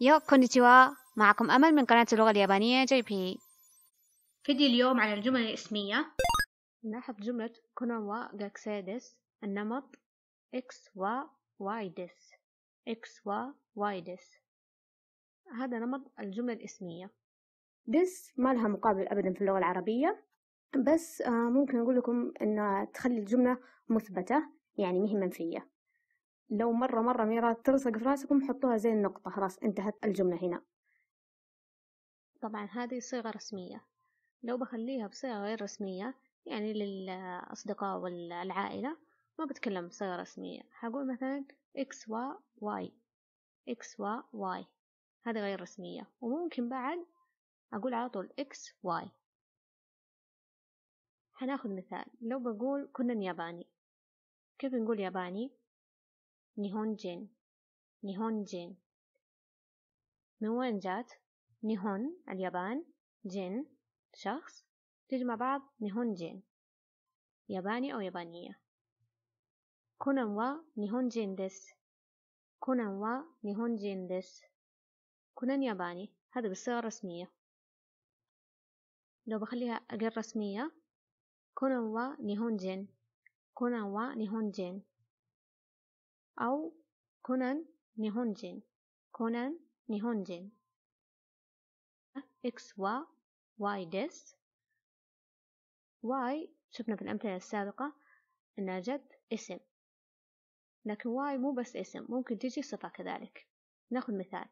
يو كونيتشيوا معكم أمل من قناة اللغة اليابانية جي بي فيديو اليوم عن الجمل الاسمية ناخذ جملة كونوا جاكسيدس النمط إكس و واي دس إكس و واي دس هذا نمط الجملة الاسمية دس ما لها مقابل أبدا في اللغة العربية بس آه، ممكن أقول لكم أن تخلي الجملة مثبتة يعني مهمة منفية لو مرة مرة ميرات تلصق في راسكم حطوها زي النقطة خلاص انتهت الجملة هنا طبعا هذه صيغة رسمية لو بخليها بصيغة غير رسمية يعني للأصدقاء والعائلة ما بتكلم بصيغة رسمية هقول مثلا إكس و واي إكس و واي هذه غير رسمية وممكن بعد أقول على طول إكس واي هناخد مثال لو بقول كنا ياباني كيف نقول ياباني نيهونجين نيهونجين من وين جات؟ نيهون اليابان جين شخص تجمع بعض نيهونجين ياباني أو يابانية كونان وا نيهونجين ديس كونان وا نيهونجين ديس كونان ياباني هذا بالصيغة الرسمية لو بخليها أقل رسمية كونان وا نيهونجين كونان وا نيهونجين أو كونان نيهونجين كونان نيهونجين إكس و واي ديس واي شفنا في الأمثلة السابقة إنها جت اسم لكن واي مو بس اسم ممكن تجي صفة كذلك ناخذ مثال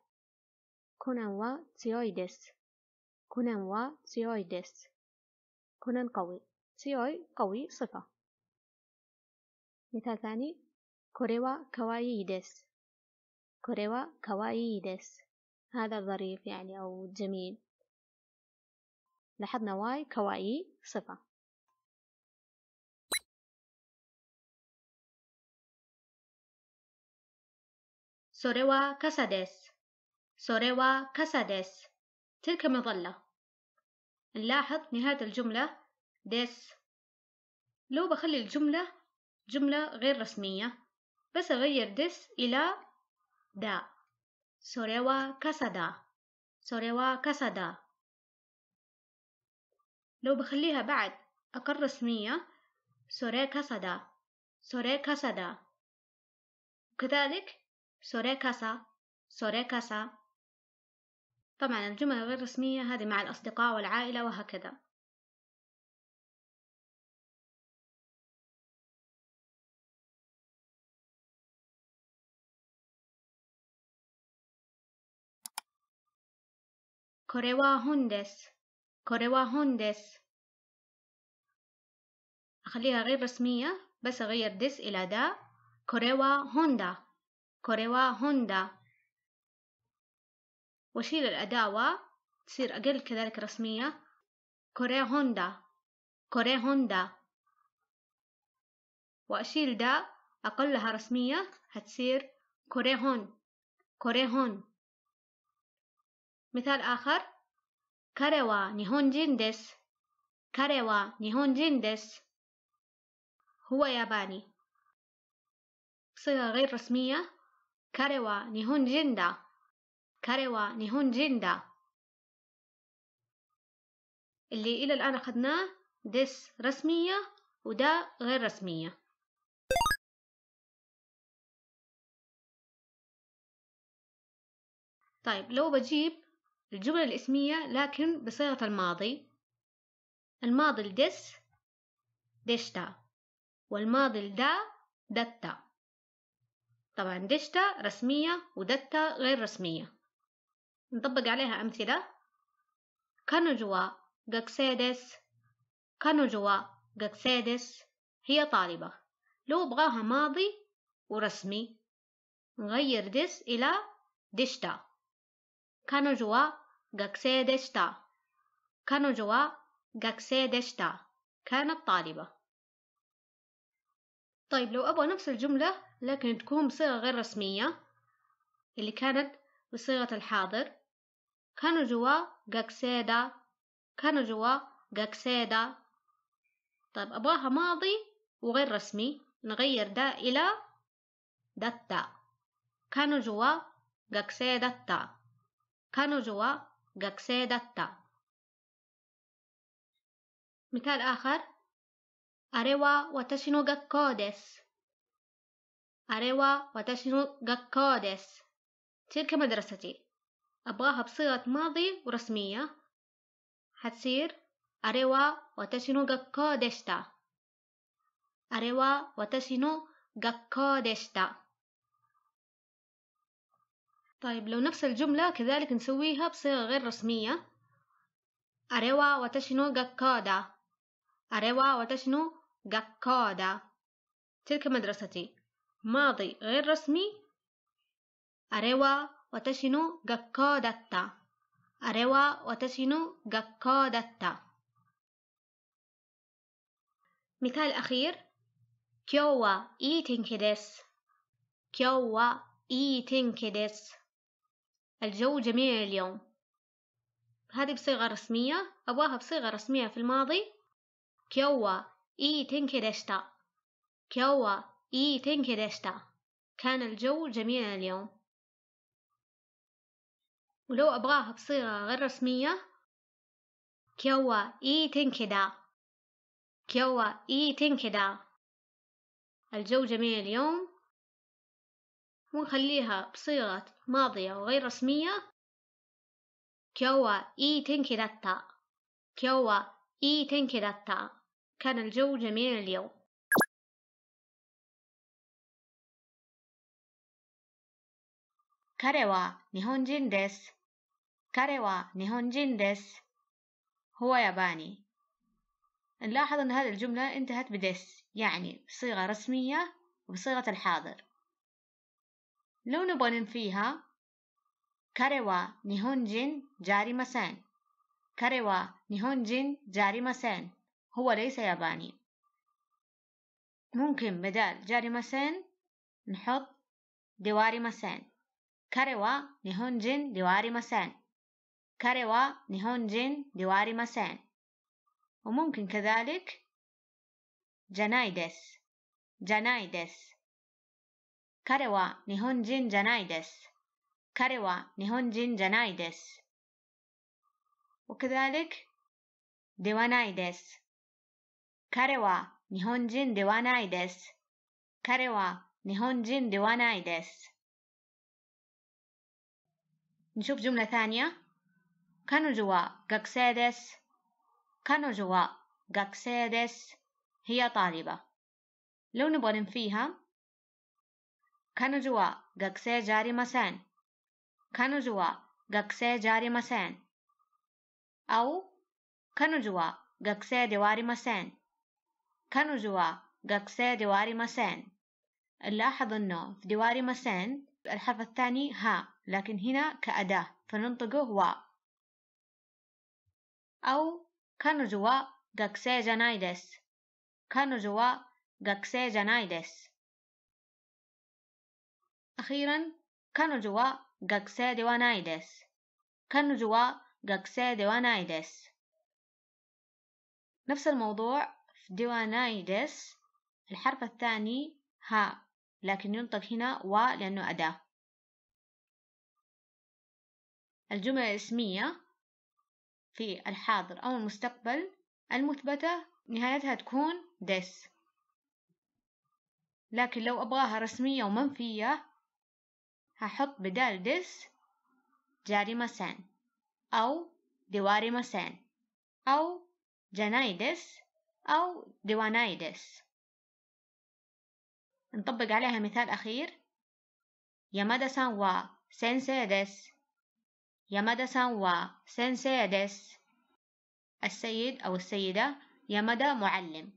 كونان وا تيوي ديس كونان وا تيوي ديس كونان قوي تيوي قوي صفة مثال ثاني これはかわいいです。これはかわいいです。هذا ظريف يعني أو جميل. لاحظنا واي كواي صفة. سوري وا كاسا ديس. سوري وا كاسا ديس. تلك مظلة نلاحظ نهاية الجملة ديس لو بخلي الجملة جملة غير رسمية بس أغير this إلى دا سوريوا كسدا سوريوا كسدا لو بخليها بعد أقر رسمية سوري كسدا سوري كسدا كذلك سوري كسا سوري كسا طبعا الجمل غير رسمية هذه مع الأصدقاء والعائلة وهكذا これは本です。これは本です。أخليها غير رسمية بس أغير دس إلى دا كوريوا هوندا كوريوا هوندا وأشيل الأداة تصير أقل كذلك رسمية كوريا هوندا كوريا هوندا وأشيل دا أقلها رسمية هتصير كوريهون كوريهون مثال آخر كاريوا نيهونجين ديس كاريوا نيهونجين ديس هو ياباني بصيغة غير رسمية كاريوا نيهونجين دا كاريوا نيهونجين دا اللي إلى الآن أخذناه ديس رسمية ودا غير رسمية طيب لو بجيب الجمل الاسمية لكن بصيغة الماضي الماضي الدس دشتا والماضي الدا دتا طبعا دشتا رسمية ودتا غير رسمية نطبق عليها أمثلة كانوا جوا كانوجوا كانوا جوا هي طالبة لو بغاها ماضي ورسمي نغير دس إلى دشتا كانوا جوا 学生でした。彼女は学生でした。كانت طالبة. طيب لو أبغى نفس الجملة لكن تكون بصيغة غير رسمية اللي كانت بصيغة الحاضر كانوا جوا جاكسيدا كانوا جوا جاكسيدا طيب أبغاها ماضي وغير رسمي نغير دا إلى دتا كانوا جوا جاكسيدا كانوا جوا 学生だった。مثال آخر あれは私の学校です。あれは私の学校です。تلك مدرستي. أبغاها بصيغة ماضي ورسمية. حتصير あれは私の学校でした。あれは私の学校でした。طيب لو نفس الجملة كذلك نسويها بصيغة غير رسمية أريوا وتشنو جاكودا أريوا وتشنو جاكودا تلك مدرستي ماضي غير رسمي أريوا وتشنو تا أريوا وتشنو تا مثال أخير كيوا إيتين كيدس كيوا いい天気です。الجو جميل اليوم هذه بصيغة رسمية أبغاها بصيغة رسمية في الماضي كيوا إي تنكي دشتا كيوا إي تنكي دشتا كان الجو جميل اليوم ولو أبغاها بصيغة غير رسمية كيوا إي تنكي دا كيوا إي تنكي دا الجو جميل اليوم ونخليها بصيغة ماضية وغير رسمية كيوا إي داتا كيوا إي داتا كان الجو جميل اليوم كاري وا نيهونجين ديس كاري وا نيهونجين ديس هو ياباني نلاحظ أن هذه الجملة انتهت بديس يعني بصيغة رسمية وبصيغة الحاضر لو نبغى ننفيها كاري وا نيهونجين جاري مسان كاري نيهونجين جاري مسان هو ليس ياباني ممكن بدال جاري مسان نحط ديواري مسان كاري نيهونجين ديواري مسان كاري نيهونجين ديواري مسان وممكن كذلك جنايدس جنايدس 彼は日本人じゃないです。彼は日本人じゃないです。وكذلك ではないです。彼は日本人ではないです。彼は日本人ではないです。نشوف جملة ثانية 彼女は学生です。彼女は学生です。هي طالبة لو نبغى فيها كنجوا جاكسي جاري مسان كنجوا جاكسي جاري مسان أو كنجوا غكسة دواري مسان كنجوا جاكسي دواري مسان لاحظ أنه في دواري مسان الحرف الثاني ها لكن هنا كأداة فننطقه وا أو كنجوا جاكسي جنايدس كنجوا جاكسي جنايدس أخيرا جوا كانوجوا غاكسا كانوا جوا غاكسا ديوانايدس نفس الموضوع في ديوانايدس الحرف الثاني ها لكن ينطق هنا و لأنه أداة الجملة الاسمية في الحاضر أو المستقبل المثبتة نهايتها تكون ديس لكن لو أبغاها رسمية ومنفية هحط بدال this جريمسان أو دوارمسان أو جنايدس أو ديوانايدس نطبق عليها مثال أخير يمدا-سان وا سينسي ديس يمدا-سان وا سينسي ديس السيد أو السيدة يمدا معلم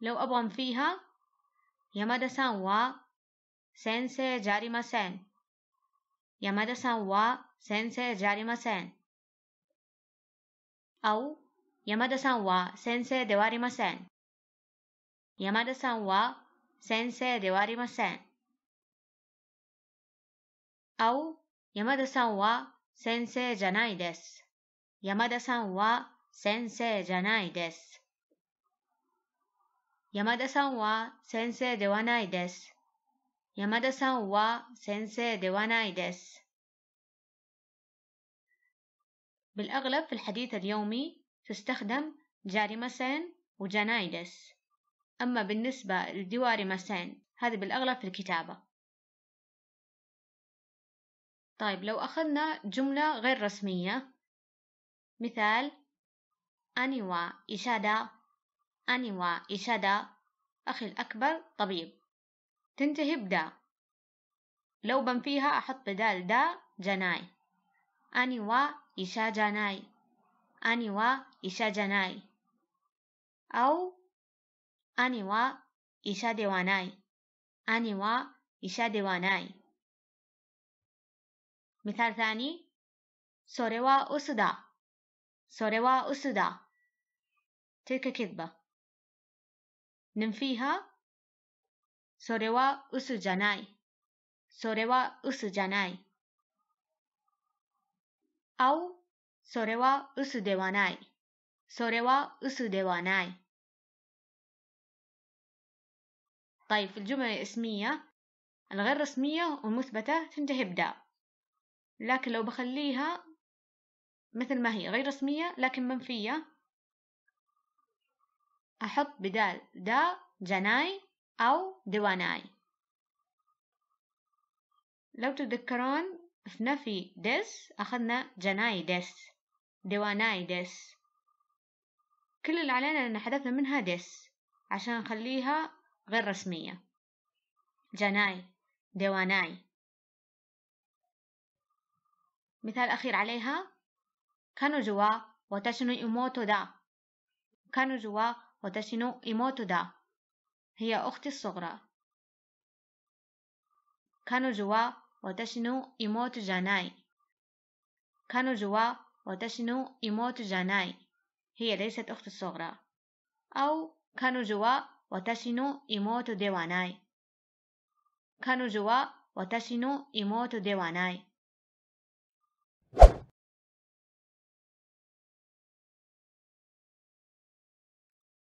لو أبغى فيها يمدا-سان وا 先生じゃありません。山田さんは先生じゃありません。山田さんは先生ではありません。山田さんは先生ではありません。山田さんは先生じゃないです。山田さんは先生じゃないです。山田さんは先生ではないです。山田さんは先生ではないです。بالأغلب في الحديث اليومي تستخدم جاريمسين وجنايدس أما بالنسبة مسين هذا بالأغلب في الكتابة طيب لو أخذنا جملة غير رسمية مثال أني إشادا أني إشادا أخي الأكبر طبيب تنتهي بدا لو بنفيها أحط بدال دا جناي أني وا إشا جناي أني وا إشا جناي أو أني وا إشا ديواناي أني وا إشا ديواناي مثال ثاني تلك كذبة ننفيها それは嘘じゃない。それは嘘じゃない。青、それは嘘ではない。それは嘘ではない。طيب في الجمل الاسمية الغير رسمية والمثبتة تنتهي بدا لكن لو بخليها مثل ما هي غير رسمية لكن منفية أحط بدال دا جناي أو دواناي لو تتذكرون في نفي دس أخذنا جناي دس دواناي دس كل اللي علينا أن حذفنا منها دس عشان نخليها غير رسمية جناي دواناي مثال أخير عليها كانوا جوا وتشنو إيموتو دا كانوا جوا وتشنو إيموتو دا هي أختي الصغرى كانوا جوا وتشنو إموت جاناي كانوا جوا وتشنو إموت جاناي هي ليست أختي الصغرى أو كانوا جوا وتشنو إموت ديواناي كانوا جوا وتشنو إموت ديواناي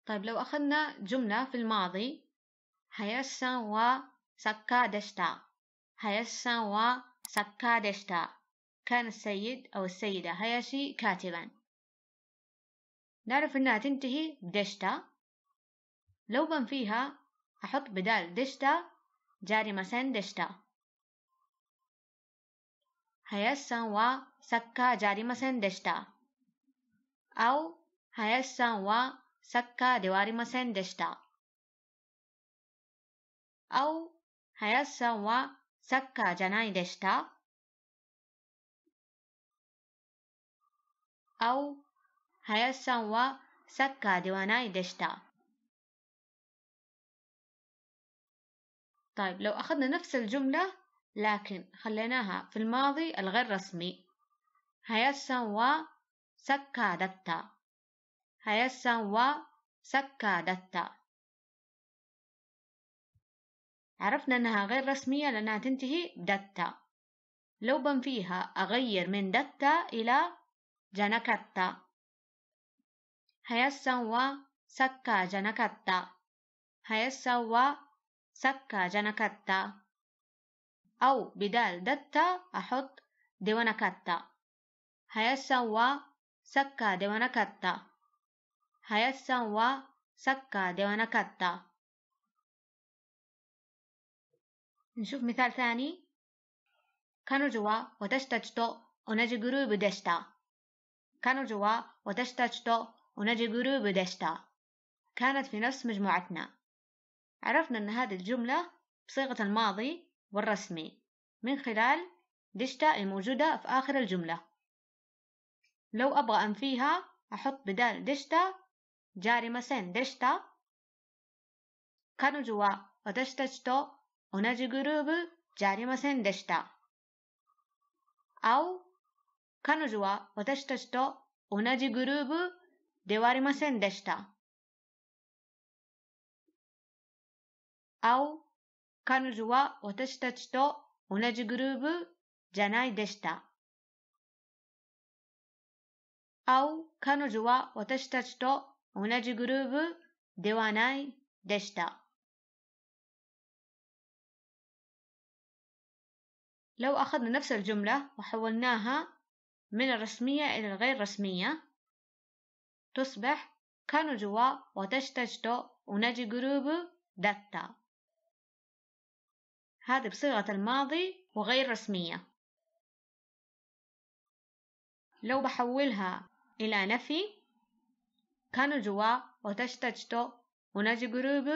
طيب لو أخذنا جملة في الماضي 林さんは作家でした。林さんは作家でした。كان السيد أو السيدة هياشي كاتبا نعرف إنها تنتهي بدشتا لو بن فيها أحط بدال دشتا جاري مسن دشتا هيسان و سكا جاري مسن دشتا أو هيسان و سكا دواري مسن دشتا أو أو سكا سكا ديواناي طيب لو أخذنا نفس الجملة لكن خليناها في الماضي الغير رسمي هيسان و سكا دتا هيسان و سكا دتا عرفنا أنها غير رسمية لأنها تنتهي بدتا لو بنفيها أغير من دتا إلى و سكا وسكا جنكتا و سكا جنكتا أو بدال دتا أحط ديوانكتا هيسا سكا ديوانكتا و سكا ديوانكتا نشوف مثال ثاني جروب جروب كانت في نفس مجموعتنا. عرفنا أن هذه الجملة بصيغة الماضي والرسمي من خلال دشتا الموجودة في آخر الجملة. لو أبغى أنفيها أحط بدال دشتا جاري مسين دشتا. كانوا جوا ودشتشتو 同じグルーブじゃありませんでした。青、彼女は私たちと同じグルーブではありませんでした。青、彼女は私たちと同じグルーブじゃないでした。青、彼女は私たちと同じグルーブではないでした。لو أخذنا نفس الجملة وحولناها من الرسمية إلى الغير رسمية تصبح كانوجو جوا واتش تاش وناجي جروب داتا هذه بصيغة الماضي وغير رسمية لو بحولها إلى نفي كانوجو جوا واتش تاش تو وناجي جروب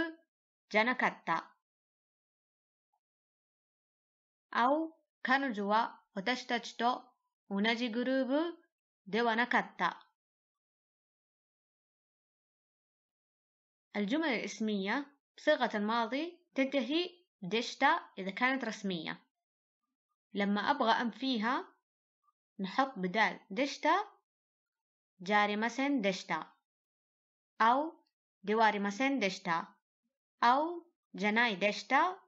أو 彼女は私たちと同じグループではなかった。الجمل الاسمية بصيغة الماضي تنتهي بدشتا إذا كانت رسمية لما أبغى أم فيها نحط بدال دشتا جاري مسن دشتا أو دواري مسن دشتا أو جناي دشتا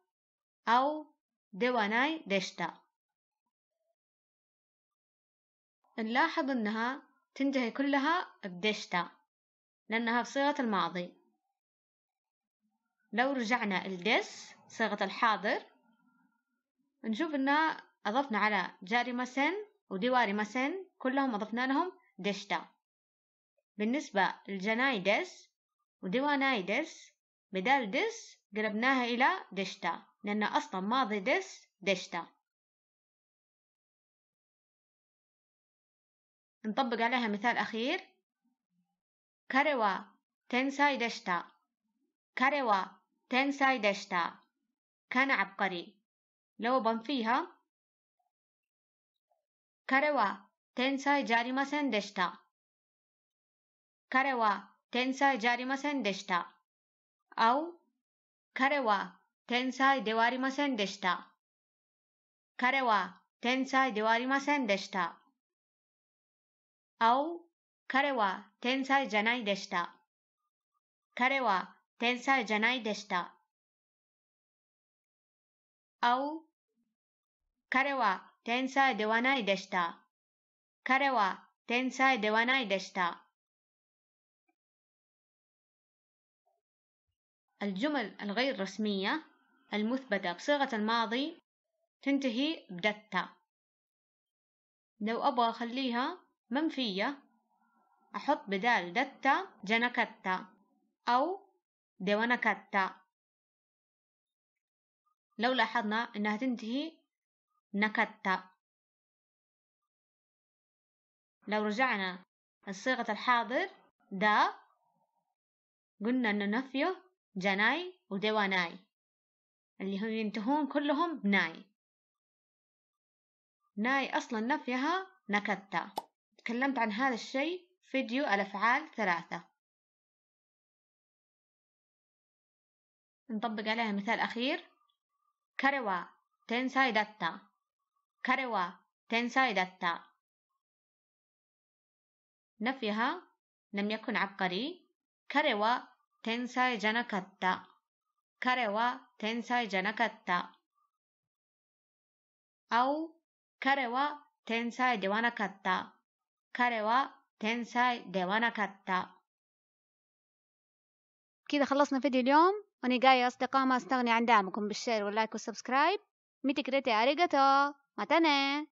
أو ではないでした。نلاحظ أنها تنتهي كلها بدشتا لأنها بصيغة الماضي لو رجعنا الدس صيغة الحاضر نشوف أنها أضفنا على جاري مسن وديواري مسن كلهم أضفنا لهم دشتا بالنسبة لجنايدس وديوانايدس بدال دس قلبناها إلى دشتا لأن أصلا ماضي دس دشتا نطبق عليها مثال أخير كاريوا تنساي دشتا كاريوا تنساي دشتا كان عبقري لو فيها كاريوا تنساي جاري مسن دشتا كاريوا تنساي جاري مسن دشتا أو كاريوا 天才ではありませんでした。彼は天才ではありませんでした。青、彼は天才じゃないでした。彼は天才じゃないでした。青、彼は天才ではないでした。彼は天才ではないでした。الجمل الغير ر س م ي المثبتة بصيغة الماضي تنتهي بدتا لو أبغى أخليها منفية أحط بدال دتا جنكتا أو دونكتا لو لاحظنا إنها تنتهي نكتا لو رجعنا لصيغة الحاضر دا قلنا أن نفيه جناي وديواناي اللي هم ينتهون كلهم بناي ناي أصلا نفيها نكتة تكلمت عن هذا الشيء فيديو الأفعال ثلاثة نطبق عليها مثال أخير كاريوا تنساي داتا كاريوا تنساي داتا نفيها لم يكن عبقري كاريوا تنساي جنكتا 彼は天才じゃなかった。青、彼は天才ではなかった。彼は天才ではなかった。كده خلصنا فيديو اليوم وأنا يا أصدقاء ما أستغني عن دعمكم بالشير واللايك والسبسكرايب ميتي كريتي أريجاتو متى